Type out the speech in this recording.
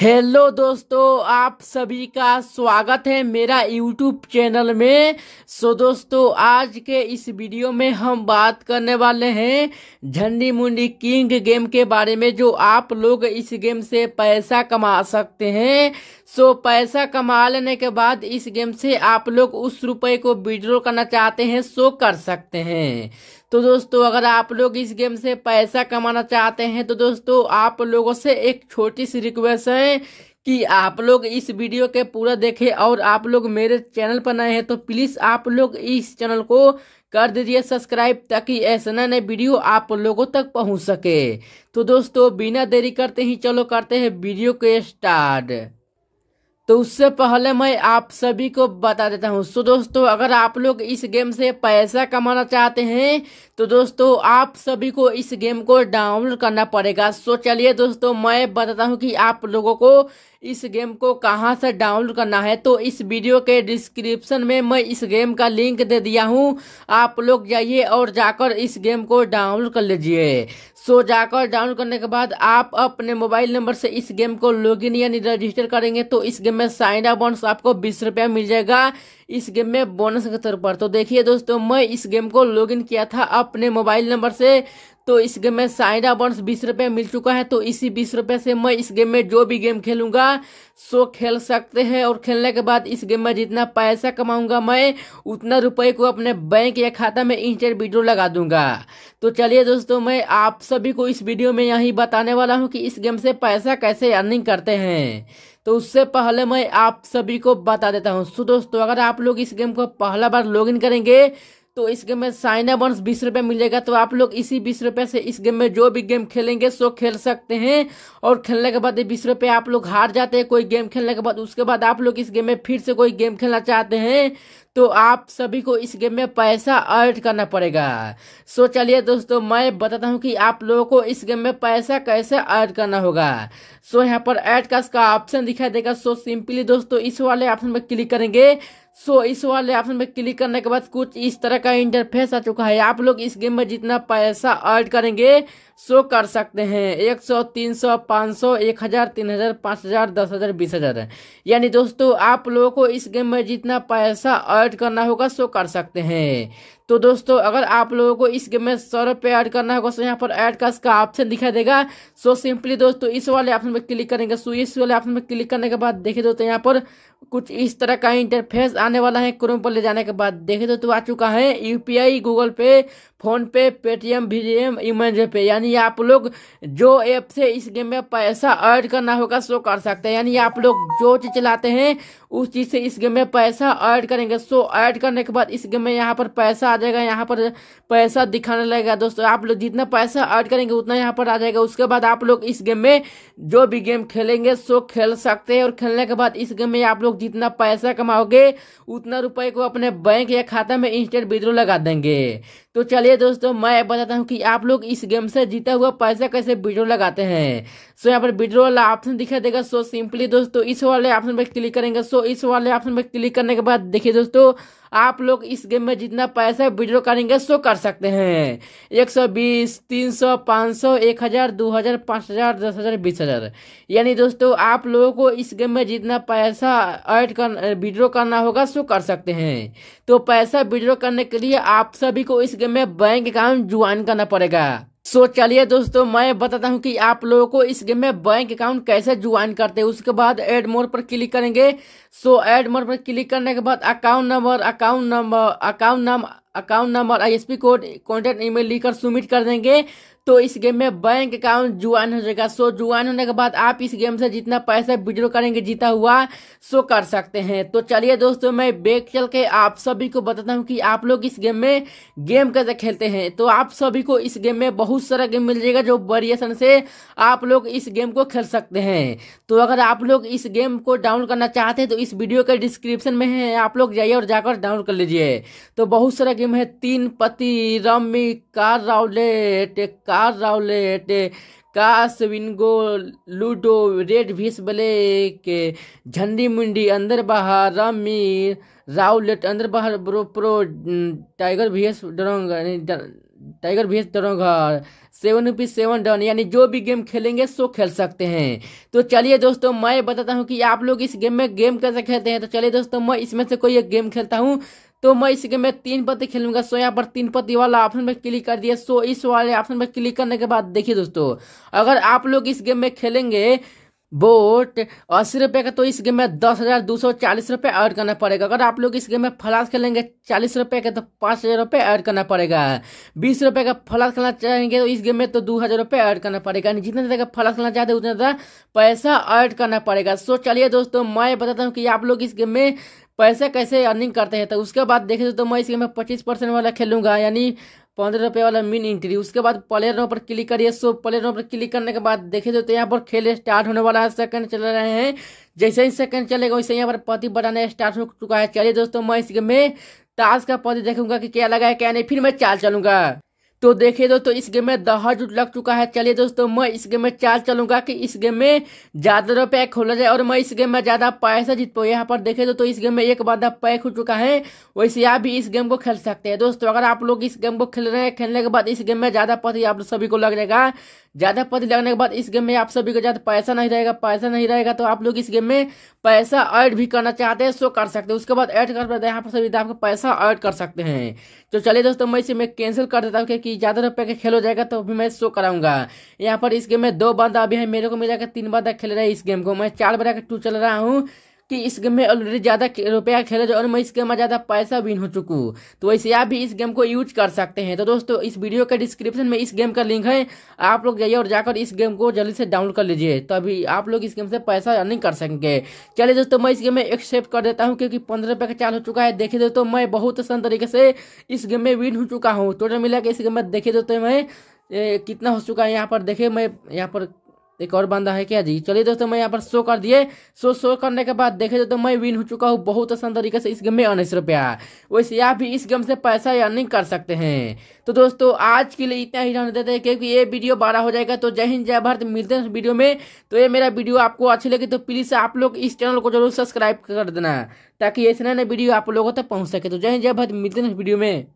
hello दोस्तों आप सभी का स्वागत है मेरा यूट्यूब चैनल में सो दोस्तों आज के इस वीडियो में हम बात करने वाले हैं झंडी मुंडी किंग गेम के बारे में जो आप लोग इस गेम से पैसा कमा सकते हैं सो पैसा कमा लेने के बाद इस गेम से आप लोग उस रुपए को विड्रॉ करना चाहते हैं सो कर सकते हैं तो दोस्तों अगर आप लोग इस गेम से पैसा कमाना चाहते हैं तो दोस्तों आप लोगों से एक छोटी सी रिक्वेस्ट है कि आप लोग इस वीडियो के पूरा देखें और आप लोग मेरे चैनल पर नए हैं तो प्लीज़ आप लोग इस चैनल को कर दीजिए सब्सक्राइब ताकि ऐसा नए वीडियो आप लोगों तक पहुंच सके तो दोस्तों बिना देरी करते ही चलो करते हैं वीडियो के स्टार्ट तो उससे पहले मैं आप सभी को बता देता हूँ सो दोस्तों अगर आप लोग इस गेम से पैसा कमाना चाहते हैं तो दोस्तों आप सभी को इस गेम को डाउनलोड करना पड़ेगा सो चलिए दोस्तों मैं बताता हूँ कि आप लोगों को इस गेम को कहाँ से डाउनलोड करना है तो इस वीडियो के डिस्क्रिप्शन में मैं इस गेम का लिंक दे दिया हूँ आप लोग जाइए और जाकर इस गेम को डाउनलोड कर लीजिए सो जाकर डाउनलोड करने के बाद आप अपने मोबाइल नंबर से इस गेम को लॉगिन यानी रजिस्टर करेंगे तो इस गेम में साइना बोनस आपको बीस रुपया मिल जाएगा इस गेम में बोनस के तौर पर तो देखिए दोस्तों मैं इस गेम को लॉगिन किया था अपने मोबाइल नंबर से तो इस गेम में साइना बॉन्स बीस रुपये मिल चुका है तो इसी बीस रुपये से मैं इस गेम में जो भी गेम खेलूंगा सो खेल सकते हैं और खेलने के बाद इस गेम में जितना पैसा कमाऊंगा मैं उतना रुपए को अपने बैंक या खाता में इंस्टेंट वीडियो लगा दूंगा तो चलिए दोस्तों मैं आप सभी को इस वीडियो में यही बताने वाला हूँ कि इस गेम से पैसा कैसे अर्निंग करते हैं तो उससे पहले मैं आप सभी को बता देता हूँ सो दोस्तों अगर आप लोग इस गेम को पहला बार लॉगिन करेंगे तो इस गेम में साइना बॉन्स बीस रुपये मिलेगा तो आप लोग इसी बीस रुपये से इस गेम में जो भी गेम खेलेंगे सो खेल सकते हैं और खेलने के बाद ये बीस रुपये आप लोग हार जाते हैं कोई गेम खेलने के बाद उसके बाद आप लोग इस गेम में फिर से कोई गेम खेलना चाहते हैं तो आप सभी को इस गेम में पैसा अर्ड करना पड़ेगा सो चलिए दोस्तों मैं बताता हूँ कि आप लोगों को इस गेम में पैसा कैसे अर्ड करना होगा सो यहाँ पर ऐड का ऑप्शन दिखाई देगा सो सिंपली दोस्तों इस वाले ऑप्शन में क्लिक करेंगे सो so, इस वाले ऑप्शन पर क्लिक करने के बाद कुछ इस तरह का इंटरफेस आ चुका है आप लोग इस गेम में जितना पैसा अर्ड करेंगे सो कर सकते हैं एक सौ तीन सौ पाँच सौ एक हज़ार तीन हज़ार पाँच हज़ार दस हज़ार बीस हज़ार है यानी दोस्तों आप लोगों को इस गेम में जितना पैसा अर्ड करना होगा सो कर सकते हैं तो दोस्तों अगर आप लोगों को इस गेम में सौ रुपये ऐड करना होगा सो यहाँ पर ऐड कास्ट का ऑप्शन दिखाई देगा सो सिंपली दोस्तों इस वाले ऑप्शन पर क्लिक करेंगे सो इस वाले ऑप्शन पर क्लिक करने के बाद देखिए दोस्तों यहाँ पर कुछ इस तरह का इंटरफेस आने वाला है क्रोम पर ले जाने के बाद देखे तो, तो आ चुका है UPI Google Pay PhonePe Paytm भीम इमेज पे यानी आप लोग जो ऐप से इस गेम में पैसा ऐड करना होगा सो कर सकते हैं यानी आप लोग जो चीज़ चलाते हैं उस चीज़ से इस गेम में पैसा ऐड करेंगे सो ऐड करने के बाद इस गेम में यहाँ पर पैसा आ जाएगा यहाँ पर पैसा दिखाने लगेगा दोस्तों आप लोग जितना पैसा ऐड करेंगे उतना यहाँ पर आ जाएगा उसके बाद आप लोग इस गेम में जो भी गेम खेलेंगे सो खेल सकते हैं और खेलने के बाद इस गेम में आप लोग जितना पैसा कमाओगे उतना रुपये को अपने बैंक या खाता में इंस्टेंट विद्रो लगा देंगे तो चलिए दोस्तों मैं बताता हूँ कि आप लोग इस गेम से जीता हुआ पैसा कैसे विड्रो लगाते हैं सो यहाँ पर विड्रो वाला ऑप्शन दिखाई देगा सो सिंपली दोस्तों इस वाले ऑप्शन पर क्लिक करेंगे सो इस वाले ऑप्शन पर क्लिक करने के बाद देखिए दोस्तों आप लोग इस गेम में जितना पैसा विड्रो करेंगे सो कर सकते हैं एक सौ बीस तीन सौ पाँच सौ एक हज़ार दो हज़ार पाँच हज़ार दस हज़ार बीस हज़ार यानी दोस्तों आप लोगों को इस गेम में जितना पैसा ऐड कर विड्रो करना होगा सो कर सकते हैं तो पैसा विड्रो करने के लिए आप सभी को इस गेम के में बैंक अकाउंट ज्वाइन करना पड़ेगा सो so, चलिए दोस्तों मैं बताता हूँ कि आप लोगों को इस गेम में बैंक अकाउंट कैसे ज्वाइन करते हैं उसके बाद एड मोड पर क्लिक करेंगे सो एड मोड पर क्लिक करने के बाद account number account number account नाम account number ISP code contact email लिखकर सबमिट कर देंगे तो इस गेम में बैंक अकाउंट जुआन हो जाएगा सो जुआन होने के बाद आप इस गेम से जितना पैसा विड्रो करेंगे जीता हुआ सो कर सकते हैं तो चलिए दोस्तों मैं बैग चल के आप सभी को बताता हूँ कि आप लोग इस गेम में गेम कैसे खेलते हैं तो आप सभी को इस गेम में बहुत सारा गेम मिल जाएगा जो वेरिएशन से आप लोग इस गेम को खेल सकते हैं तो अगर आप लोग इस गेम को डाउनलोड करना चाहते हैं तो इस वीडियो के डिस्क्रिप्शन में है आप लोग जाइए और जाकर डाउनलोड कर लीजिए तो बहुत सारा गेम है Teen Patti rummy car roulette car car roulette कास Wingo ludo red vs black Jhandi Mundi Andar Bahar rummy roulette Andar Bahar ब्रो प्रो tiger vs dragon tiger vs dragon seven rupees seven डन यानी जो भी गेम खेलेंगे सो खेल सकते हैं तो चलिए दोस्तों मैं बताता हूँ कि आप लोग इस गेम में गेम कैसे खेलते हैं तो चलिए दोस्तों मैं इसमें से कोई एक गेम खेलता हूँ तो मैं इस गेम में तीन पत्ते खेलूंगा सो यहाँ पर तीन पत्ती वाला ऑप्शन पर क्लिक कर दिया सो इस वाले ऑप्शन पर क्लिक करने के बाद देखिए दोस्तों अगर आप लोग इस गेम में खेलेंगे बोट अस्सी रुपये का तो इस गेम में दस हज़ार दो सौ चालीस रुपये ऐड करना पड़ेगा अगर आप लोग इस गेम में फलास खेलेंगे चालीस रुपये का तो पाँच हज़ार रुपये ऐड करना पड़ेगा बीस रुपये का फलास खेलना चाहेंगे तो इस गेम में तो दो हज़ार रुपये ऐड करना पड़ेगा यानी जितना ज़्यादा फलास खेलना चाहते हैं उतना ज़्यादा पैसा ऐड करना पड़ेगा सो चलिए दोस्तों मैं बताता हूँ कि आप लोग इस गेम में पैसे कैसे अर्निंग करते हैं तो उसके बाद देखे तो मैं इसके में पच्चीस परसेंट वाला खेलूंगा यानी पंद्रह रुपये वाला मिन इंट्री उसके बाद प्लेयर नो पर क्लिक करिए सो प्लेयर नो पर क्लिक करने के बाद देखे तो, यहाँ पर खेल स्टार्ट होने वाला है सेकंड चल रहे हैं जैसे ही सेकंड चलेगा वैसे यहाँ पर पति बढ़ाने स्टार्ट हो चुका है चलिए दोस्तों मैं इसके में ताश का पति देखूंगा कि क्या लगा है क्या नहीं फिर मैं चाल चलूंगा तो देखिए दोस्तों इस गेम में दहज लग चुका है चलिए दोस्तों मैं इस गेम में चाल चलूंगा कि इस गेम में ज़्यादा रुपए खोला जाए और मैं इस गेम में ज़्यादा पैसा जीत पाऊँ यहाँ पर देखे दोस्तों इस गेम में एक बार पैक हो चुका है वैसे आप भी इस गेम को खेल सकते हैं दोस्तों अगर आप लोग इस गेम को खेल रहे हैं खेलने के बाद इस गेम में ज़्यादा पति आप सभी को लग जाएगा ज़्यादा पति लगने के बाद इस गेम में आप सभी को ज़्यादा पैसा नहीं रहेगा पैसा नहीं रहेगा तो आप लोग इस गेम में पैसा ऐड भी करना चाहते हैं सो कर सकते हैं उसके बाद ऐड कर पैसा ऐड कर सकते हैं तो चलिए दोस्तों मैं इसे मैं कैंसिल कर देता हूँ क्योंकि ज़्यादा रुपए का खेल हो जाएगा तो भी मैं शो कराऊंगा यहाँ पर इस गेम में दो बंदा अभी है मेरे को मिला के तीन बंदा खेल रहा है इस गेम को मैं चार बजा का टू चल रहा हूँ कि इस गेम में ऑलरेडी ज़्यादा रुपया खेला जाए और मैं इस गेम में ज़्यादा पैसा विन हो चुकू तो वैसे आप भी इस गेम को यूज कर सकते हैं तो दोस्तों इस वीडियो के डिस्क्रिप्शन में इस गेम का लिंक है आप लोग जाइए और जाकर इस गेम को जल्दी से डाउनलोड कर लीजिए तभी आप लोग इस गेम से पैसा अर्निंग कर सकेंगे चलिए दोस्तों मैं इस गेम में एक्सेप्ट कर देता हूँ क्योंकि पंद्रह रुपये का चाल हो चुका है देखिए दोस्तों मैं बहुत आसान तरीके से इस गेम में विन हो चुका हूँ टोटल मिला के इस गेम में देखिए दोस्तों मैं ए, कितना हो चुका है यहाँ पर देखिए मैं यहाँ पर एक और बंदा है क्या जी चलिए दोस्तों मैं यहाँ पर शो कर दिए शो शो करने के बाद देखे दोस्तों मैं विन हो चुका हूँ बहुत आसान तरीके से इस गेम में उन्नीस रुपया वैसे आप भी इस गेम से पैसा अर्निंग कर सकते हैं तो दोस्तों आज के लिए इतना ही रहने देते हैं क्योंकि ये वीडियो बड़ा हो जाएगा तो जय हिंद जय भारत मिलते हैं वीडियो में तो ये मेरा वीडियो आपको अच्छी लगे तो प्लीज़ आप लोग इस चैनल को जरूर सब्सक्राइब कर देना ताकि ऐसे नए वीडियो आप लोगों तक पहुँच सके तो जय हिंद जय भारत मिलते हैं वीडियो में